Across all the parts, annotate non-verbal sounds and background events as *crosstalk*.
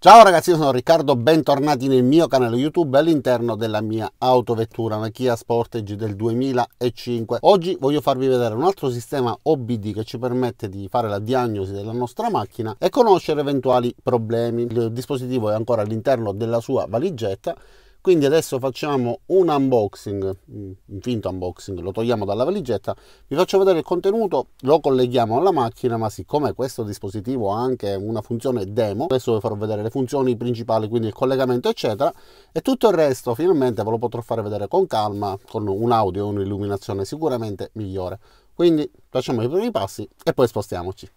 Ciao ragazzi, io sono Riccardo, bentornati nel mio canale YouTube all'interno della mia autovettura, una Kia Sportage del 2005. Oggi voglio farvi vedere un altro sistema OBD che ci permette di fare la diagnosi della nostra macchina e conoscere eventuali problemi. Il dispositivo è ancora all'interno della sua valigetta quindi adesso facciamo un unboxing un finto unboxing lo togliamo dalla valigetta vi faccio vedere il contenuto lo colleghiamo alla macchina ma siccome questo dispositivo ha anche una funzione demo adesso vi farò vedere le funzioni principali quindi il collegamento eccetera e tutto il resto finalmente ve lo potrò fare vedere con calma con un audio e un'illuminazione sicuramente migliore quindi facciamo i primi passi e poi spostiamoci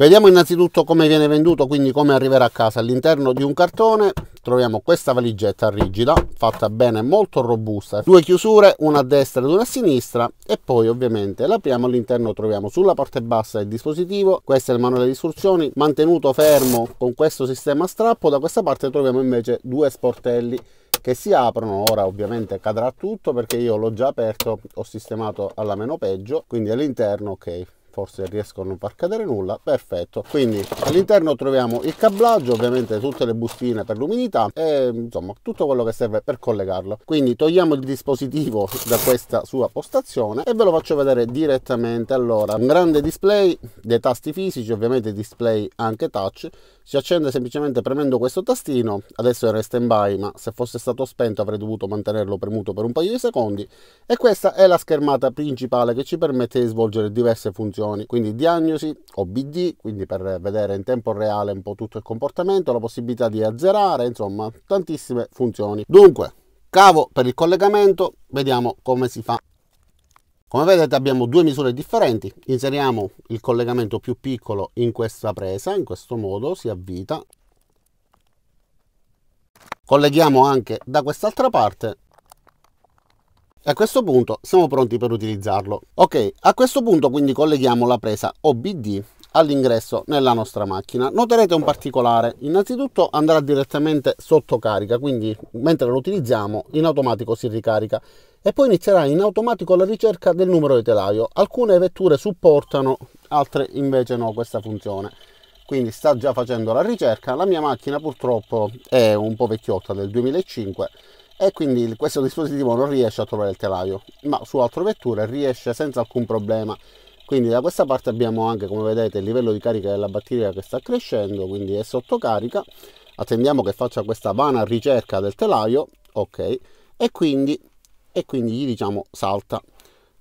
Vediamo innanzitutto come viene venduto, quindi come arriverà a casa. All'interno di un cartone troviamo questa valigetta rigida, fatta bene, molto robusta. Due chiusure, una a destra ed una a sinistra e poi ovviamente l'apriamo all'interno troviamo sulla parte bassa il dispositivo, questo è il manuale di istruzioni, mantenuto fermo con questo sistema a strappo, da questa parte troviamo invece due sportelli che si aprono ora ovviamente cadrà tutto perché io l'ho già aperto ho sistemato alla meno peggio quindi all'interno ok forse riesco a non far cadere nulla perfetto quindi all'interno troviamo il cablaggio ovviamente tutte le bustine per l'umidità e insomma tutto quello che serve per collegarlo quindi togliamo il dispositivo da questa sua postazione e ve lo faccio vedere direttamente allora un grande display dei tasti fisici ovviamente display anche touch si accende semplicemente premendo questo tastino, adesso era in stand by ma se fosse stato spento avrei dovuto mantenerlo premuto per un paio di secondi e questa è la schermata principale che ci permette di svolgere diverse funzioni, quindi diagnosi, OBD, quindi per vedere in tempo reale un po' tutto il comportamento, la possibilità di azzerare, insomma tantissime funzioni. Dunque, cavo per il collegamento, vediamo come si fa come vedete abbiamo due misure differenti, inseriamo il collegamento più piccolo in questa presa, in questo modo si avvita, colleghiamo anche da quest'altra parte e a questo punto siamo pronti per utilizzarlo. Ok, a questo punto quindi colleghiamo la presa OBD all'ingresso nella nostra macchina. Noterete un particolare, innanzitutto andrà direttamente sotto carica, quindi mentre lo utilizziamo in automatico si ricarica e poi inizierà in automatico la ricerca del numero di telaio. Alcune vetture supportano, altre invece no questa funzione. Quindi sta già facendo la ricerca, la mia macchina purtroppo è un po' vecchiotta del 2005 e quindi questo dispositivo non riesce a trovare il telaio, ma su altre vetture riesce senza alcun problema. Quindi da questa parte abbiamo anche come vedete il livello di carica della batteria che sta crescendo, quindi è sotto carica. Attendiamo che faccia questa vana ricerca del telaio, ok, e quindi e quindi gli diciamo salta.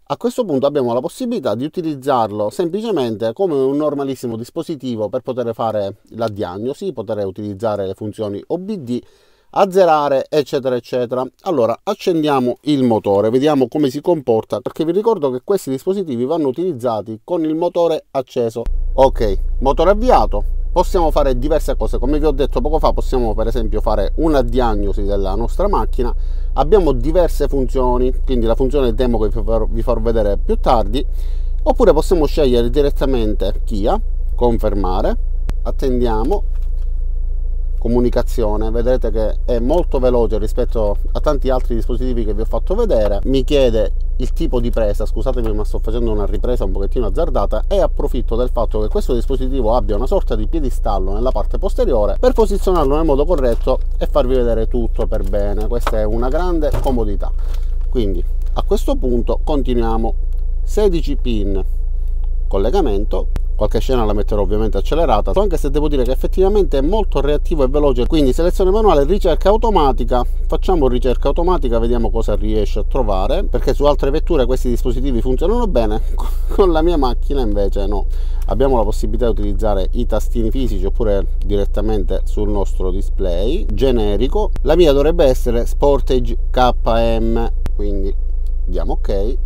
A questo punto abbiamo la possibilità di utilizzarlo semplicemente come un normalissimo dispositivo per poter fare la diagnosi, poter utilizzare le funzioni OBD, azzerare eccetera eccetera. Allora accendiamo il motore, vediamo come si comporta perché vi ricordo che questi dispositivi vanno utilizzati con il motore acceso. Ok, motore avviato, possiamo fare diverse cose come vi ho detto poco fa possiamo per esempio fare una diagnosi della nostra macchina abbiamo diverse funzioni quindi la funzione demo che vi farò vedere più tardi oppure possiamo scegliere direttamente chia confermare attendiamo comunicazione vedrete che è molto veloce rispetto a tanti altri dispositivi che vi ho fatto vedere mi chiede il tipo di presa scusatemi ma sto facendo una ripresa un pochettino azzardata e approfitto del fatto che questo dispositivo abbia una sorta di piedistallo nella parte posteriore per posizionarlo nel modo corretto e farvi vedere tutto per bene questa è una grande comodità quindi a questo punto continuiamo 16 pin collegamento qualche scena la metterò ovviamente accelerata anche se devo dire che effettivamente è molto reattivo e veloce quindi selezione manuale ricerca automatica facciamo ricerca automatica vediamo cosa riesce a trovare perché su altre vetture questi dispositivi funzionano bene *laughs* con la mia macchina invece no abbiamo la possibilità di utilizzare i tastini fisici oppure direttamente sul nostro display generico la mia dovrebbe essere Sportage KM quindi diamo ok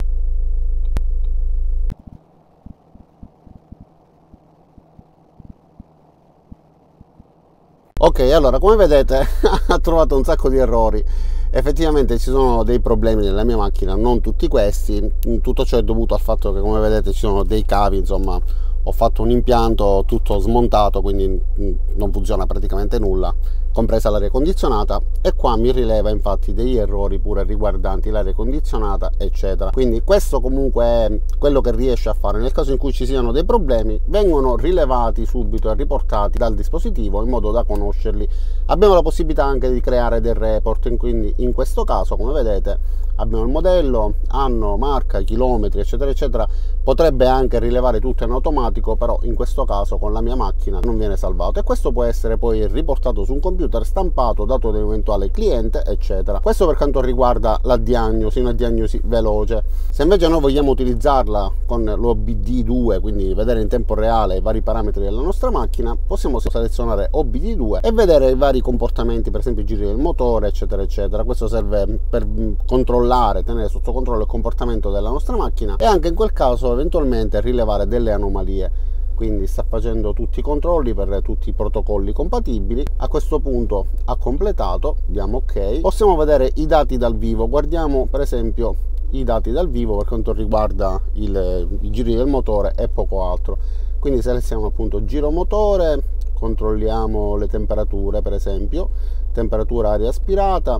ok allora come vedete *laughs* ha trovato un sacco di errori effettivamente ci sono dei problemi nella mia macchina non tutti questi tutto ciò è dovuto al fatto che come vedete ci sono dei cavi insomma ho fatto un impianto tutto smontato quindi mm, non funziona praticamente nulla compresa l'aria condizionata e qua mi rileva infatti degli errori pure riguardanti l'aria condizionata eccetera quindi questo comunque è quello che riesce a fare nel caso in cui ci siano dei problemi vengono rilevati subito e riportati dal dispositivo in modo da conoscerli abbiamo la possibilità anche di creare del report quindi in questo caso come vedete abbiamo il modello, anno, marca, chilometri eccetera eccetera potrebbe anche rilevare tutto in automatico però in questo caso con la mia macchina non viene salvato e questo può essere poi riportato su un computer stampato dato da un eventuale cliente eccetera questo per quanto riguarda la diagnosi una diagnosi veloce se invece noi vogliamo utilizzarla con l'OBD2 quindi vedere in tempo reale i vari parametri della nostra macchina possiamo selezionare OBD2 e vedere i vari comportamenti per esempio i giri del motore eccetera eccetera questo serve per controllare controllare, tenere sotto controllo il comportamento della nostra macchina e anche in quel caso eventualmente rilevare delle anomalie quindi sta facendo tutti i controlli per tutti i protocolli compatibili a questo punto ha completato diamo ok possiamo vedere i dati dal vivo guardiamo per esempio i dati dal vivo per quanto riguarda il, i giri del motore e poco altro quindi selezioniamo appunto giro motore controlliamo le temperature per esempio temperatura aria aspirata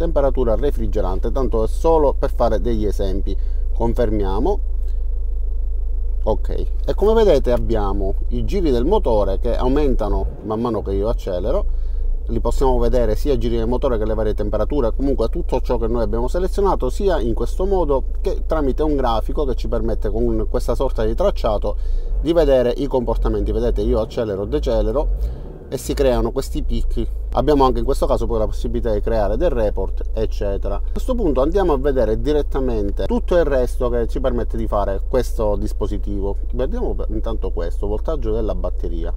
temperatura refrigerante, tanto è solo per fare degli esempi. Confermiamo. Ok, e come vedete abbiamo i giri del motore che aumentano man mano che io accelero, li possiamo vedere sia i giri del motore che le varie temperature, comunque tutto ciò che noi abbiamo selezionato sia in questo modo che tramite un grafico che ci permette con questa sorta di tracciato di vedere i comportamenti. Vedete io accelero, decelero e si creano questi picchi abbiamo anche in questo caso poi la possibilità di creare del report eccetera a questo punto andiamo a vedere direttamente tutto il resto che ci permette di fare questo dispositivo vediamo intanto questo voltaggio della batteria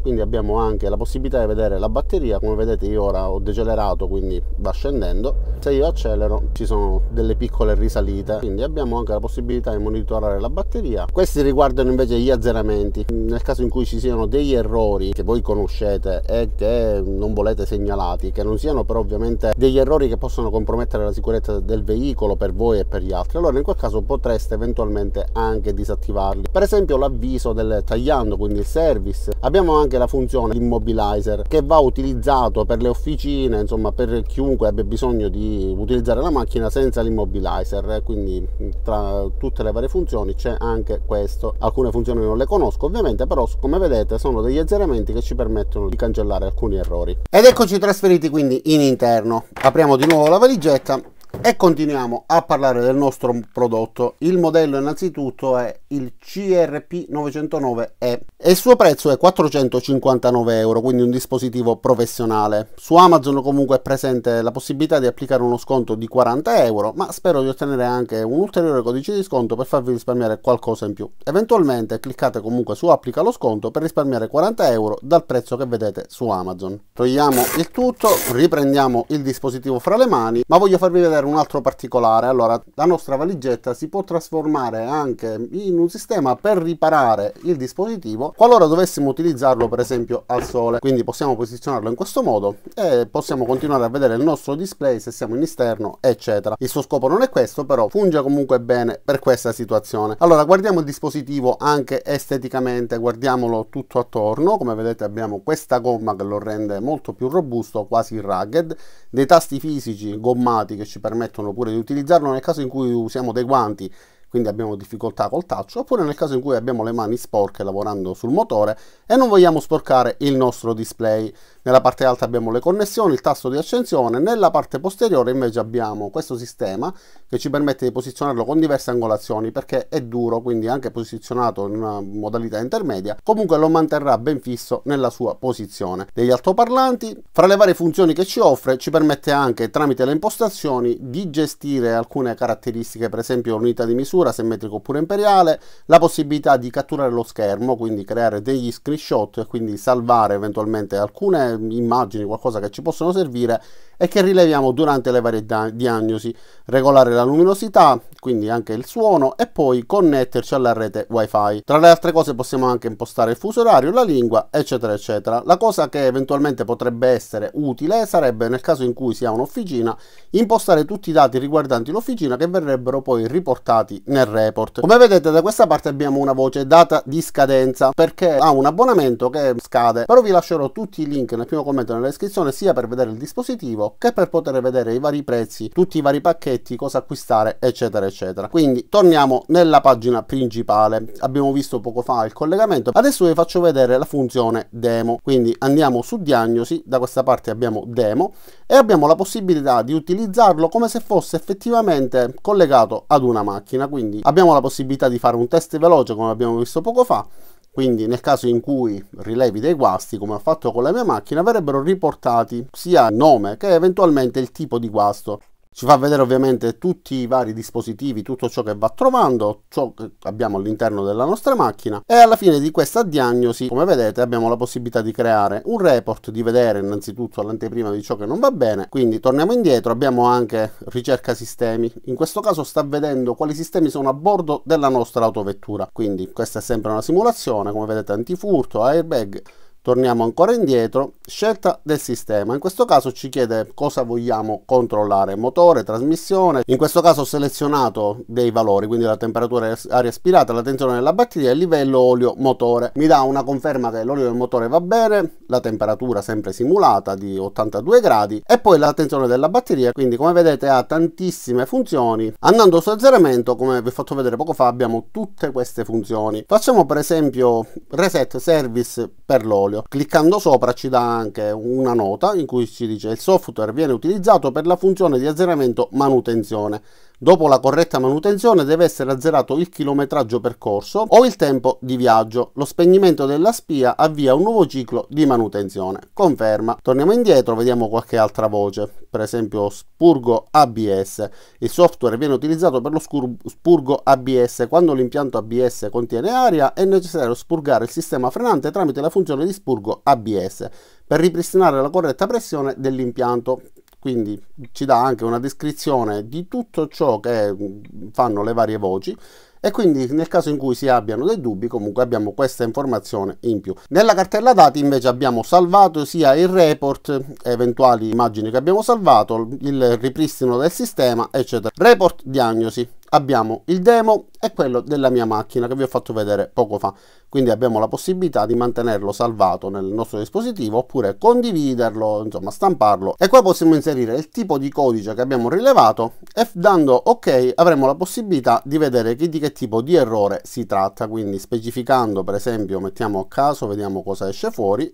quindi abbiamo anche la possibilità di vedere la batteria come vedete io ora ho decelerato quindi va scendendo se io accelero ci sono delle piccole risalite quindi abbiamo anche la possibilità di monitorare la batteria questi riguardano invece gli azzeramenti nel caso in cui ci siano degli errori che voi conoscete e che non volete segnalati che non siano però ovviamente degli errori che possono compromettere la sicurezza del veicolo per voi e per gli altri allora in quel caso potreste eventualmente anche disattivarli per esempio l'avviso del tagliando quindi il service abbiamo anche anche la funzione immobilizer che va utilizzato per le officine, insomma per chiunque abbia bisogno di utilizzare la macchina senza l'immobilizer, quindi tra tutte le varie funzioni c'è anche questo. Alcune funzioni non le conosco ovviamente, però come vedete sono degli azzeramenti che ci permettono di cancellare alcuni errori. Ed eccoci trasferiti quindi in interno. Apriamo di nuovo la valigetta e continuiamo a parlare del nostro prodotto. Il modello innanzitutto è il CRP909E e il suo prezzo è 459 euro, quindi un dispositivo professionale. Su Amazon comunque è presente la possibilità di applicare uno sconto di 40 euro, ma spero di ottenere anche un ulteriore codice di sconto per farvi risparmiare qualcosa in più. Eventualmente cliccate comunque su applica lo sconto per risparmiare 40 euro dal prezzo che vedete su Amazon. Togliamo il tutto, riprendiamo il dispositivo fra le mani, ma voglio farvi vedere per un altro particolare, allora la nostra valigetta si può trasformare anche in un sistema per riparare il dispositivo qualora dovessimo utilizzarlo per esempio al sole. Quindi possiamo posizionarlo in questo modo e possiamo continuare a vedere il nostro display se siamo in esterno, eccetera. Il suo scopo non è questo, però funge comunque bene per questa situazione. Allora guardiamo il dispositivo anche esteticamente, guardiamolo tutto attorno, come vedete abbiamo questa gomma che lo rende molto più robusto, quasi rugged, dei tasti fisici gommati che ci permettono permettono pure di utilizzarlo nel caso in cui usiamo dei guanti quindi abbiamo difficoltà col touch, oppure nel caso in cui abbiamo le mani sporche lavorando sul motore e non vogliamo sporcare il nostro display. Nella parte alta abbiamo le connessioni, il tasto di accensione, nella parte posteriore invece abbiamo questo sistema che ci permette di posizionarlo con diverse angolazioni perché è duro, quindi anche posizionato in una modalità intermedia, comunque lo manterrà ben fisso nella sua posizione. Degli altoparlanti, fra le varie funzioni che ci offre, ci permette anche tramite le impostazioni di gestire alcune caratteristiche, per esempio l'unità di misura, simmetrico oppure imperiale, la possibilità di catturare lo schermo, quindi creare degli screenshot e quindi salvare eventualmente alcune immagini, qualcosa che ci possono servire e che rileviamo durante le varie diagnosi, regolare la luminosità, quindi anche il suono e poi connetterci alla rete wifi. Tra le altre cose possiamo anche impostare il fuso orario, la lingua eccetera eccetera. La cosa che eventualmente potrebbe essere utile sarebbe nel caso in cui si ha un'officina impostare tutti i dati riguardanti l'officina che verrebbero poi riportati nel report. Come vedete da questa parte abbiamo una voce data di scadenza perché ha un abbonamento che scade però vi lascerò tutti i link nel primo commento nella descrizione sia per vedere il dispositivo stock per poter vedere i vari prezzi, tutti i vari pacchetti, cosa acquistare, eccetera, eccetera. Quindi torniamo nella pagina principale. Abbiamo visto poco fa il collegamento. Adesso vi faccio vedere la funzione demo. Quindi andiamo su diagnosi, da questa parte abbiamo demo e abbiamo la possibilità di utilizzarlo come se fosse effettivamente collegato ad una macchina. Quindi abbiamo la possibilità di fare un test veloce come abbiamo visto poco fa quindi nel caso in cui rilevi dei guasti come ho fatto con la mia macchina verrebbero riportati sia il nome che eventualmente il tipo di guasto ci fa vedere ovviamente tutti i vari dispositivi, tutto ciò che va trovando, ciò che abbiamo all'interno della nostra macchina e alla fine di questa diagnosi, come vedete, abbiamo la possibilità di creare un report, di vedere innanzitutto l'anteprima di ciò che non va bene. Quindi torniamo indietro, abbiamo anche ricerca sistemi. In questo caso sta vedendo quali sistemi sono a bordo della nostra autovettura. Quindi questa è sempre una simulazione, come vedete antifurto, airbag, Torniamo ancora indietro, scelta del sistema. In questo caso ci chiede cosa vogliamo controllare, motore, trasmissione. In questo caso ho selezionato dei valori, quindi la temperatura aria aspirata, la tensione della batteria, il livello olio motore. Mi dà una conferma che l'olio del motore va bene, la temperatura sempre simulata di 82 gradi e poi la tensione della batteria, quindi come vedete ha tantissime funzioni. Andando su azzeramento, come vi ho fatto vedere poco fa, abbiamo tutte queste funzioni. Facciamo per esempio reset service per l'olio portfolio. Cliccando sopra ci dà anche una nota in cui si dice il software viene utilizzato per la funzione di azzeramento manutenzione Dopo la corretta manutenzione deve essere azzerato il chilometraggio percorso o il tempo di viaggio. Lo spegnimento della spia avvia un nuovo ciclo di manutenzione. Conferma. Torniamo indietro, vediamo qualche altra voce. Per esempio spurgo ABS. Il software viene utilizzato per lo spurgo ABS. Quando l'impianto ABS contiene aria è necessario spurgare il sistema frenante tramite la funzione di spurgo ABS per ripristinare la corretta pressione dell'impianto quindi ci dà anche una descrizione di tutto ciò che mm, fanno le varie voci e quindi nel caso in cui si abbiano dei dubbi comunque abbiamo questa informazione in più. Nella cartella dati invece abbiamo salvato sia il report, eventuali immagini che abbiamo salvato, il ripristino del sistema eccetera. Report diagnosi, abbiamo il demo e quello della mia macchina che vi ho fatto vedere poco fa quindi abbiamo la possibilità di mantenerlo salvato nel nostro dispositivo oppure condividerlo insomma stamparlo e qua possiamo inserire il tipo di codice che abbiamo rilevato e dando ok avremo la possibilità di vedere di che tipo di errore si tratta quindi specificando per esempio mettiamo a caso vediamo cosa esce fuori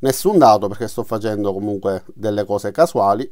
nessun dato perché sto facendo comunque delle cose casuali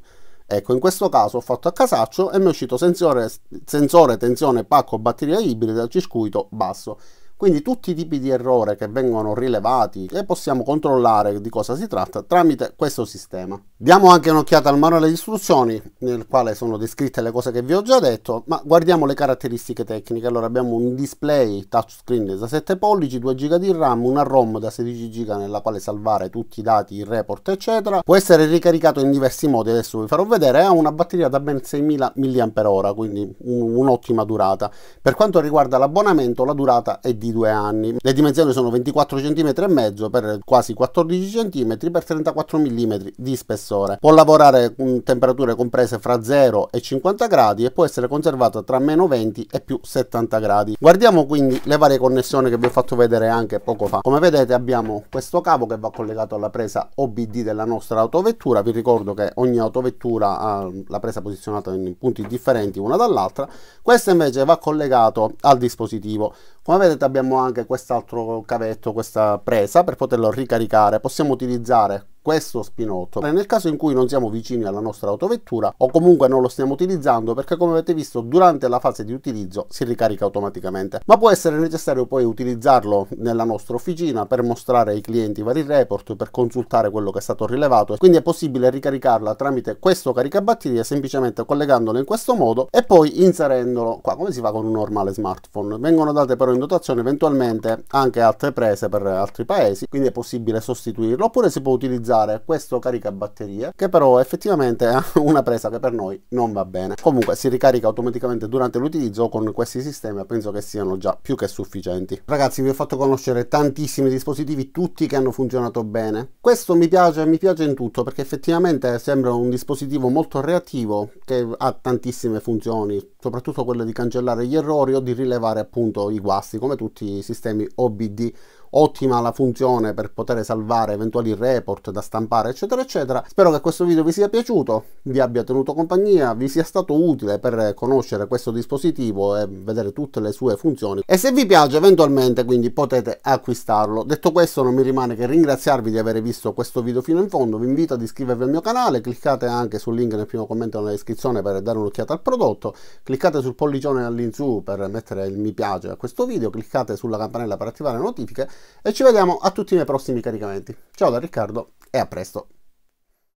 Ecco, in questo caso ho fatto a casaccio e mi è uscito sensore, sensore tensione pacco batteria ibrida circuito basso. Quindi tutti i tipi di errore che vengono rilevati e possiamo controllare di cosa si tratta tramite questo sistema. Diamo anche un'occhiata al manuale di istruzioni nel quale sono descritte le cose che vi ho già detto, ma guardiamo le caratteristiche tecniche. Allora abbiamo un display touchscreen da 7 pollici, 2 GB di RAM, una ROM da 16 GB nella quale salvare tutti i dati, il report eccetera. Può essere ricaricato in diversi modi, adesso vi farò vedere, ha una batteria da ben 6000 mAh, quindi un'ottima durata. Per quanto riguarda l'abbonamento, la durata è di 22 anni. Le dimensioni sono 24 cm e mezzo per quasi 14 cm per 34 mm di spessore. Può lavorare con temperature comprese fra 0 e 50 gradi e può essere conservato tra meno 20 e più 70 gradi. Guardiamo quindi le varie connessioni che vi ho fatto vedere anche poco fa. Come vedete abbiamo questo cavo che va collegato alla presa OBD della nostra autovettura. Vi ricordo che ogni autovettura ha la presa posizionata in punti differenti una dall'altra. Questo invece va collegato al dispositivo. Come vedete abbiamo anche quest'altro cavetto, questa presa per poterlo ricaricare. Possiamo utilizzare questo spinotto. Nel caso in cui non siamo vicini alla nostra autovettura o comunque non lo stiamo utilizzando perché come avete visto durante la fase di utilizzo si ricarica automaticamente, ma può essere necessario poi utilizzarlo nella nostra officina per mostrare ai clienti vari report, per consultare quello che è stato rilevato, quindi è possibile ricaricarla tramite questo caricabatterie semplicemente collegandolo in questo modo e poi inserendolo qua come si fa con un normale smartphone. Vengono date però in dotazione eventualmente anche altre prese per altri paesi, quindi è possibile sostituirlo oppure si può utilizzare utilizzare questo caricabatterie che però effettivamente ha *laughs* una presa che per noi non va bene. Comunque si ricarica automaticamente durante l'utilizzo con questi sistemi penso che siano già più che sufficienti. Ragazzi vi ho fatto conoscere tantissimi dispositivi, tutti che hanno funzionato bene. Questo mi piace, mi piace in tutto perché effettivamente sembra un dispositivo molto reattivo che ha tantissime funzioni, soprattutto quelle di cancellare gli errori o di rilevare appunto i guasti come tutti i sistemi OBD ottima la funzione per poter salvare eventuali report da stampare eccetera eccetera spero che questo video vi sia piaciuto vi abbia tenuto compagnia vi sia stato utile per conoscere questo dispositivo e vedere tutte le sue funzioni e se vi piace eventualmente quindi potete acquistarlo detto questo non mi rimane che ringraziarvi di aver visto questo video fino in fondo vi invito ad iscrivervi al mio canale cliccate anche sul link nel primo commento nella descrizione per dare un'occhiata al prodotto cliccate sul pollicione all'insù per mettere il mi piace a questo video cliccate sulla campanella per attivare notifiche e ci vediamo a tutti i miei prossimi caricamenti. Ciao da Riccardo e a presto!